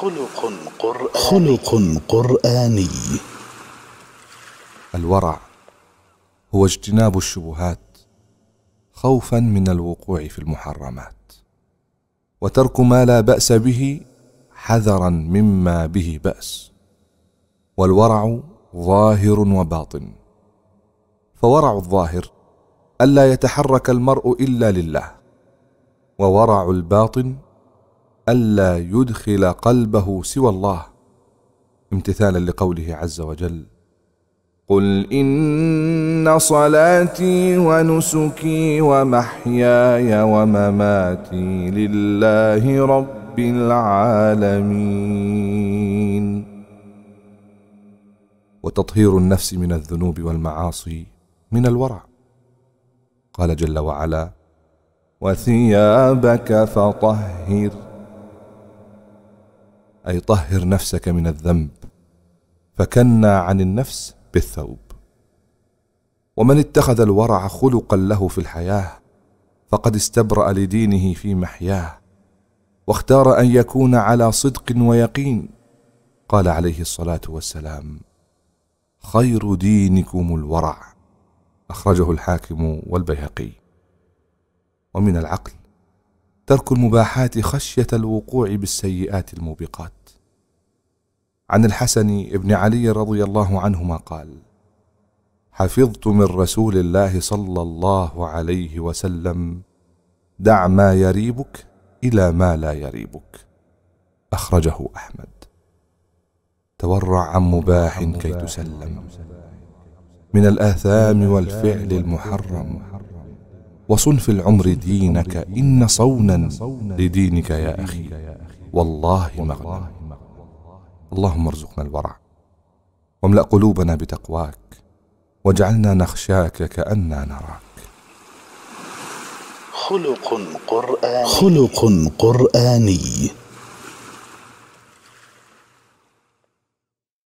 خلق قرآني خلق قرآني الورع هو اجتناب الشبهات خوفا من الوقوع في المحرمات وترك ما لا باس به حذرا مما به باس والورع ظاهر وباطن فورع الظاهر الا يتحرك المرء الا لله وورع الباطن الا يدخل قلبه سوى الله امتثالا لقوله عز وجل قل ان صلاتي ونسكي ومحياي ومماتي لله رب العالمين وتطهير النفس من الذنوب والمعاصي من الورع قال جل وعلا وثيابك فطهر اي طهر نفسك من الذنب فكنى عن النفس بالثوب ومن اتخذ الورع خلقا له في الحياه فقد استبرا لدينه في محياه واختار ان يكون على صدق ويقين قال عليه الصلاه والسلام خير دينكم الورع اخرجه الحاكم والبيهقي ومن العقل ترك المباحات خشيه الوقوع بالسيئات الموبقات عن الحسن بن علي رضي الله عنهما قال حفظت من رسول الله صلى الله عليه وسلم دع ما يريبك الى ما لا يريبك اخرجه احمد تورع عن مباح كي تسلم من الاثام والفعل المحرم وصن في العمر دينك ان صونا لدينك يا اخي والله مغنم اللهم ارزقنا الورع واملا قلوبنا بتقواك واجعلنا نخشاك كأنا نراك خلق قرآني خلق قرآني